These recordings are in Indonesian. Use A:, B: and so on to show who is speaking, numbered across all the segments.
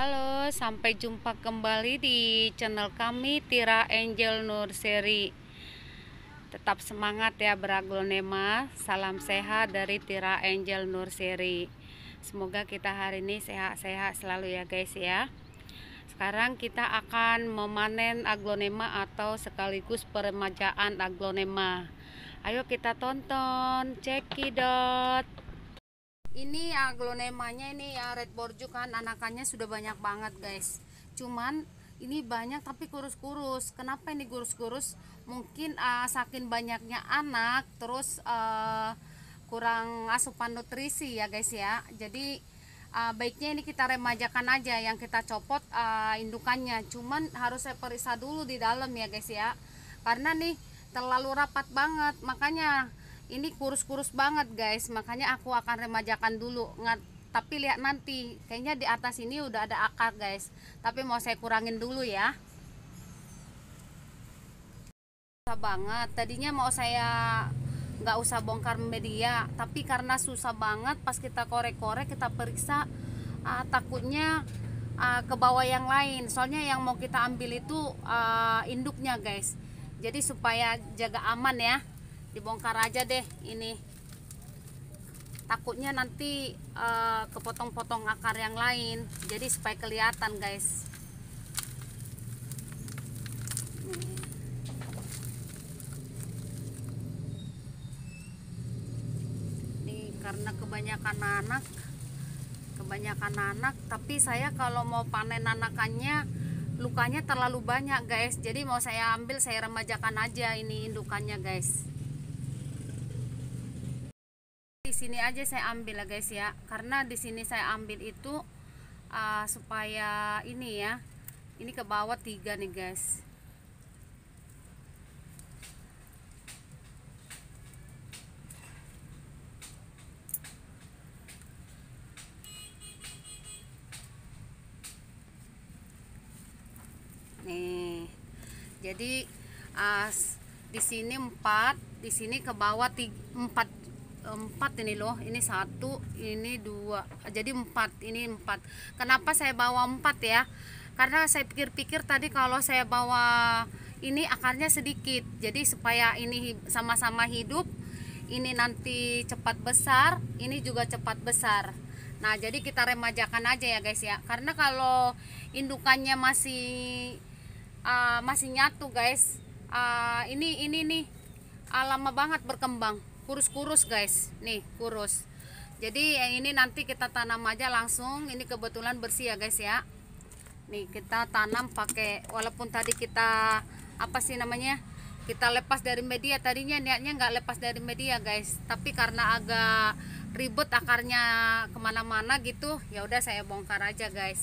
A: Halo, sampai jumpa kembali di channel kami Tira Angel Nursery. Tetap semangat ya beraglonema. Salam sehat dari Tira Angel Nursery. Semoga kita hari ini sehat-sehat selalu ya guys ya. Sekarang kita akan memanen aglonema atau sekaligus peremajaan aglonema. Ayo kita tonton, cekidot ini aglonemanya ah, ini ya red borju kan anakannya sudah banyak banget guys cuman ini banyak tapi kurus-kurus kenapa ini kurus-kurus mungkin uh, saking banyaknya anak terus uh, kurang asupan nutrisi ya guys ya jadi uh, baiknya ini kita remajakan aja yang kita copot uh, indukannya cuman harus saya periksa dulu di dalam ya guys ya karena nih terlalu rapat banget makanya ini kurus-kurus banget guys makanya aku akan remajakan dulu nggak tapi lihat nanti kayaknya di atas ini udah ada akar guys tapi mau saya kurangin dulu ya susah banget tadinya mau saya nggak usah bongkar media tapi karena susah banget pas kita korek-korek kita periksa uh, takutnya uh, ke bawah yang lain soalnya yang mau kita ambil itu uh, induknya guys jadi supaya jaga aman ya dibongkar aja deh ini takutnya nanti uh, kepotong-potong akar yang lain jadi supaya kelihatan guys Ini karena kebanyakan anak kebanyakan anak tapi saya kalau mau panen anakannya lukanya terlalu banyak guys jadi mau saya ambil saya remajakan aja ini indukannya guys sini aja saya ambil ya guys ya karena di sini saya ambil itu uh, supaya ini ya ini ke bawah tiga nih guys nih jadi uh, di sini 4 di sini ke bawah 4 empat ini loh ini satu ini dua jadi empat ini empat kenapa saya bawa empat ya karena saya pikir-pikir tadi kalau saya bawa ini akarnya sedikit jadi supaya ini sama-sama hidup ini nanti cepat besar ini juga cepat besar nah jadi kita remajakan aja ya guys ya karena kalau indukannya masih uh, masih nyatu guys uh, ini ini nih uh, lama banget berkembang kurus-kurus guys nih kurus jadi yang ini nanti kita tanam aja langsung ini kebetulan bersih ya guys ya nih kita tanam pakai walaupun tadi kita apa sih namanya kita lepas dari media tadinya niatnya nggak lepas dari media guys tapi karena agak ribet akarnya kemana-mana gitu ya udah saya bongkar aja guys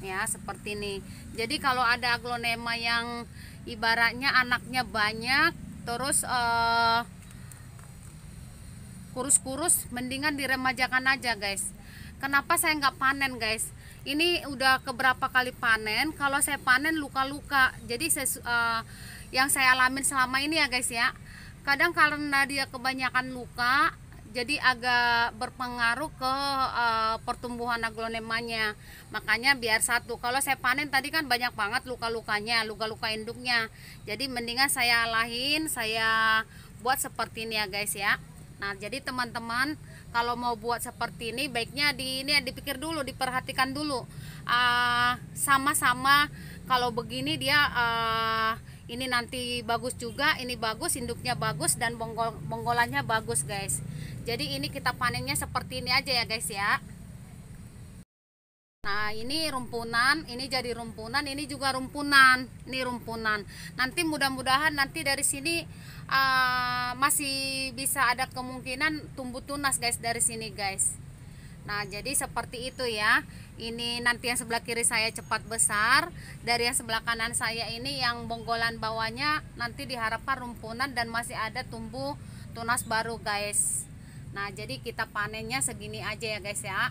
A: ya seperti ini jadi kalau ada aglonema yang ibaratnya anaknya banyak terus uh, kurus-kurus mendingan diremajakan aja guys kenapa saya nggak panen guys ini udah keberapa kali panen kalau saya panen luka-luka jadi saya, uh, yang saya alamin selama ini ya guys ya kadang karena dia kebanyakan luka jadi agak berpengaruh ke uh, pertumbuhan aglonemanya makanya biar satu kalau saya panen tadi kan banyak banget luka-lukanya luka-luka induknya jadi mendingan saya alahin saya buat seperti ini ya guys ya Nah, jadi teman-teman kalau mau buat seperti ini baiknya di ini ya, dipikir dulu, diperhatikan dulu. Ah, sama-sama uh, kalau begini dia uh, ini nanti bagus juga, ini bagus, induknya bagus dan bonggol bonggolannya bagus, guys. Jadi ini kita panennya seperti ini aja ya, guys ya. Nah ini rumpunan, ini jadi rumpunan, ini juga rumpunan, ini rumpunan. Nanti mudah-mudahan nanti dari sini uh, masih bisa ada kemungkinan tumbuh tunas guys dari sini guys. Nah jadi seperti itu ya. Ini nanti yang sebelah kiri saya cepat besar, dari yang sebelah kanan saya ini yang bonggolan bawahnya nanti diharapkan rumpunan dan masih ada tumbuh tunas baru guys. Nah jadi kita panennya segini aja ya guys ya.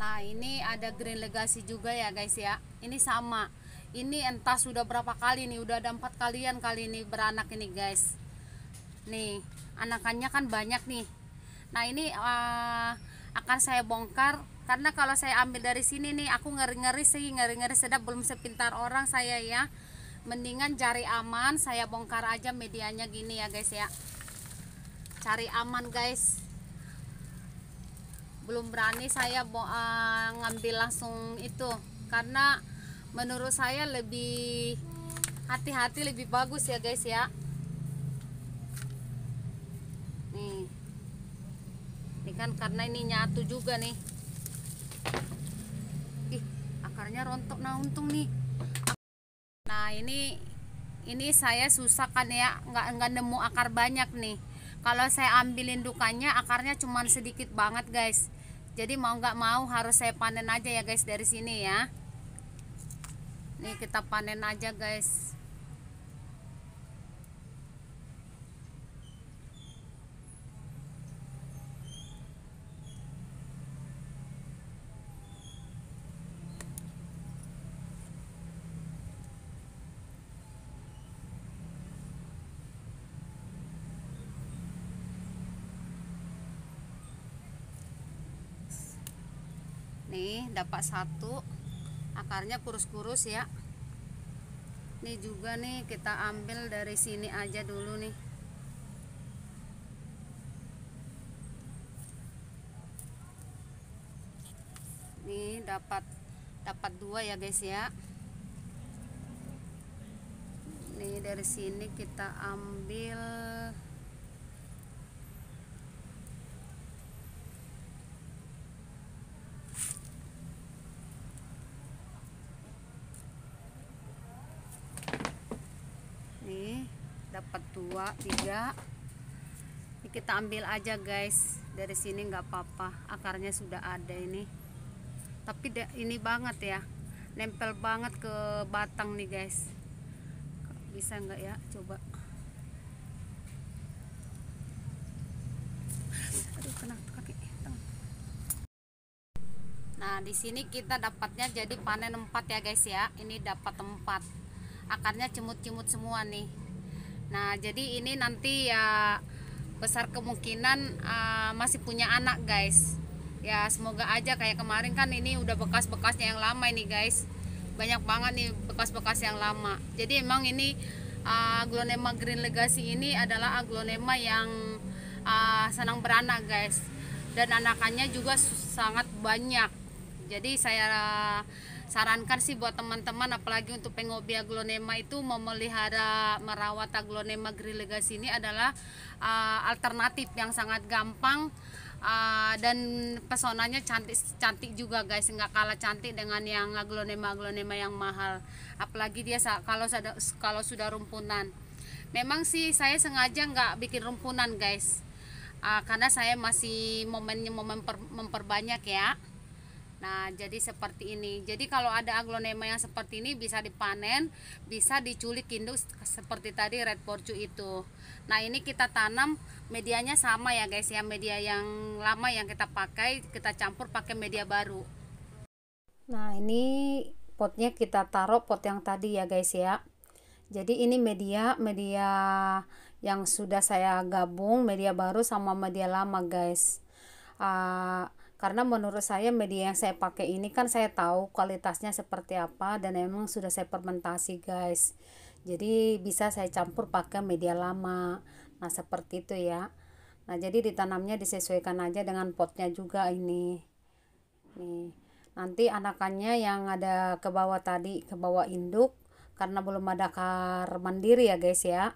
A: Nah ini ada green legacy juga ya guys ya Ini sama Ini entah sudah berapa kali nih Udah ada empat kalian kali ini beranak ini guys Nih anakannya kan banyak nih Nah ini uh, akan saya bongkar Karena kalau saya ambil dari sini nih Aku ngeri-ngeri sih ngeri-ngeri sedap Belum sepintar orang saya ya Mendingan cari aman Saya bongkar aja medianya gini ya guys ya Cari aman guys belum berani saya mau eh, ngambil langsung itu karena menurut saya lebih hati-hati lebih bagus ya guys ya nih ini kan karena ini nyatu juga nih ih akarnya rontok nah untung nih nah ini ini saya susah kan ya nggak nggak nemu akar banyak nih kalau saya ambil indukannya akarnya cuman sedikit banget guys jadi mau nggak mau harus saya panen aja ya guys dari sini ya nih kita panen aja guys nih dapat satu akarnya kurus-kurus ya ini juga nih kita ambil dari sini aja dulu nih nih dapat dapat dua ya guys ya nih dari sini kita ambil dua tiga ini kita ambil aja guys dari sini nggak apa-apa akarnya sudah ada ini tapi ini banget ya nempel banget ke batang nih guys bisa nggak ya coba aduh kena kaki nah di sini kita dapatnya jadi panen empat ya guys ya ini dapat empat akarnya cemut-cemut semua nih Nah, jadi ini nanti ya besar kemungkinan uh, masih punya anak, guys. Ya, semoga aja kayak kemarin kan ini udah bekas-bekasnya yang lama ini, guys. Banyak banget nih bekas-bekas yang lama. Jadi emang ini uh, aglonema green legacy ini adalah aglonema yang uh, senang beranak, guys. Dan anakannya juga sangat banyak. Jadi saya sarankan sih buat teman-teman apalagi untuk pengobi aglonema itu memelihara merawat aglonema grillegase ini adalah uh, alternatif yang sangat gampang uh, dan pesonanya cantik cantik juga guys nggak kalah cantik dengan yang aglonema aglonema yang mahal apalagi dia kalau kalau sudah rumpunan memang sih saya sengaja nggak bikin rumpunan guys uh, karena saya masih momennya momen memperbanyak ya Nah, jadi seperti ini. Jadi kalau ada aglonema yang seperti ini bisa dipanen, bisa diculik induk seperti tadi red porcu itu. Nah, ini kita tanam medianya sama ya guys ya, media yang lama yang kita pakai kita campur pakai media baru. Nah, ini potnya kita taruh pot yang tadi ya guys ya. Jadi ini media media yang sudah saya gabung media baru sama media lama guys. Uh, karena menurut saya media yang saya pakai ini kan saya tahu kualitasnya seperti apa dan emang sudah saya fermentasi guys jadi bisa saya campur pakai media lama nah seperti itu ya nah jadi ditanamnya disesuaikan aja dengan potnya juga ini nih nanti anakannya yang ada ke bawah tadi ke bawah induk karena belum ada kar mandiri ya guys ya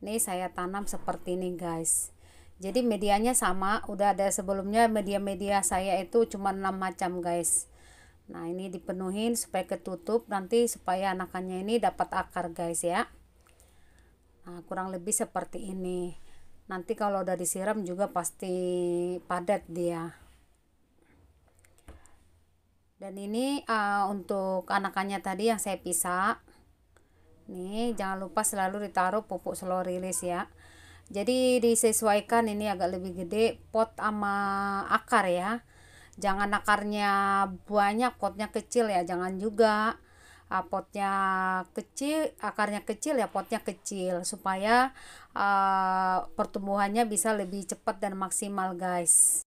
A: ini saya tanam seperti ini guys jadi medianya sama udah ada sebelumnya media-media saya itu cuma 6 macam guys nah ini dipenuhin supaya ketutup nanti supaya anakannya ini dapat akar guys ya nah kurang lebih seperti ini nanti kalau udah disiram juga pasti padat dia dan ini uh, untuk anakannya tadi yang saya pisah nih jangan lupa selalu ditaruh pupuk slow release ya jadi disesuaikan ini agak lebih gede pot sama akar ya jangan akarnya banyak potnya kecil ya jangan juga ah, potnya kecil akarnya kecil ya potnya kecil supaya uh, pertumbuhannya bisa lebih cepat dan maksimal guys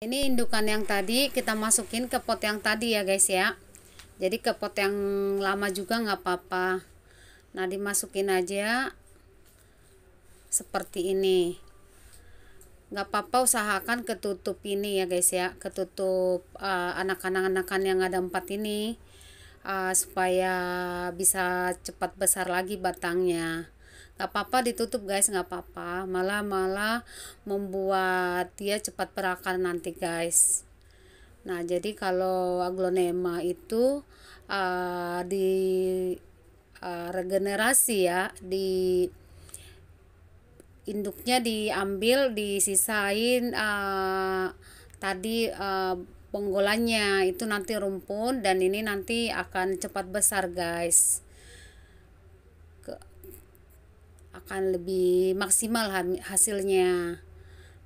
A: ini indukan yang tadi kita masukin ke pot yang tadi ya guys ya jadi ke pot yang lama juga nggak apa-apa nah dimasukin aja seperti ini nggak apa-apa usahakan ketutup ini ya guys ya ketutup anak eh, anak-anak anakan yang ada empat ini uh, supaya bisa cepat besar lagi batangnya nggak apa-apa ditutup guys nggak apa-apa malah malah membuat dia cepat berakar nanti guys nah jadi kalau aglonema itu uh, di uh, regenerasi ya di induknya diambil disisain uh, tadi uh, penggolannya itu nanti rumpun dan ini nanti akan cepat besar guys Ke, akan lebih maksimal hasilnya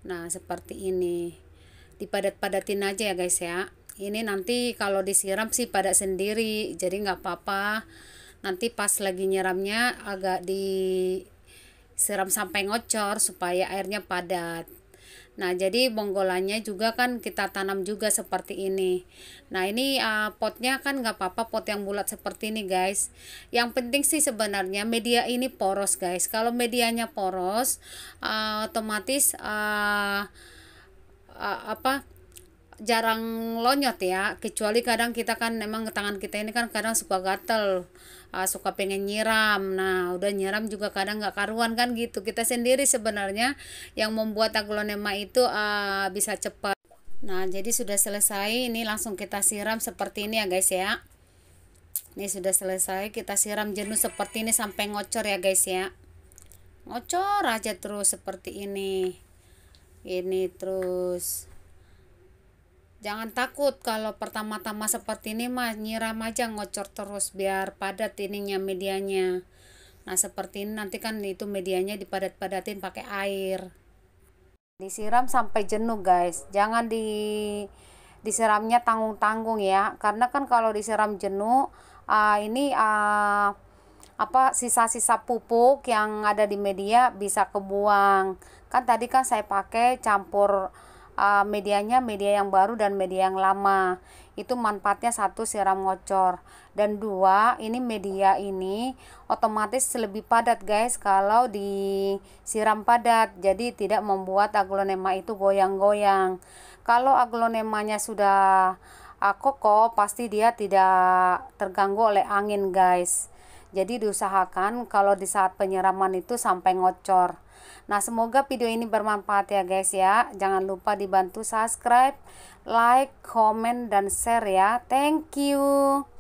A: nah seperti ini dipadat-padatin aja ya guys ya ini nanti kalau disiram sih pada sendiri jadi nggak apa-apa nanti pas lagi nyiramnya agak di siram sampai ngocor supaya airnya padat Nah, jadi bonggolannya juga kan kita tanam juga seperti ini. Nah, ini uh, potnya kan nggak apa-apa pot yang bulat seperti ini, guys. Yang penting sih sebenarnya media ini poros, guys. Kalau medianya poros, uh, otomatis uh, uh, apa jarang lonyot ya kecuali kadang kita kan memang tangan kita ini kan kadang suka gatel uh, suka pengen nyiram nah udah nyiram juga kadang nggak karuan kan gitu kita sendiri sebenarnya yang membuat aglonema itu uh, bisa cepat nah jadi sudah selesai ini langsung kita siram seperti ini ya guys ya ini sudah selesai kita siram jenuh seperti ini sampai ngocor ya guys ya ngocor aja terus seperti ini ini terus Jangan takut kalau pertama-tama seperti ini mah nyiram aja ngocor terus biar padat ininya medianya. Nah seperti ini nanti kan itu medianya dipadat-padatin pakai air. Disiram sampai jenuh guys. Jangan di disiramnya tanggung-tanggung ya. Karena kan kalau disiram jenuh uh, ini uh, apa sisa-sisa pupuk yang ada di media bisa kebuang kan tadi kan saya pakai campur uh, medianya media yang baru dan media yang lama itu manfaatnya satu siram ngocor dan dua ini media ini otomatis lebih padat guys kalau disiram padat jadi tidak membuat aglonema itu goyang-goyang kalau aglonemanya sudah uh, kokoh pasti dia tidak terganggu oleh angin guys jadi diusahakan kalau di saat penyiraman itu sampai ngocor Nah, semoga video ini bermanfaat ya guys ya. Jangan lupa dibantu subscribe, like, comment, dan share ya. Thank you.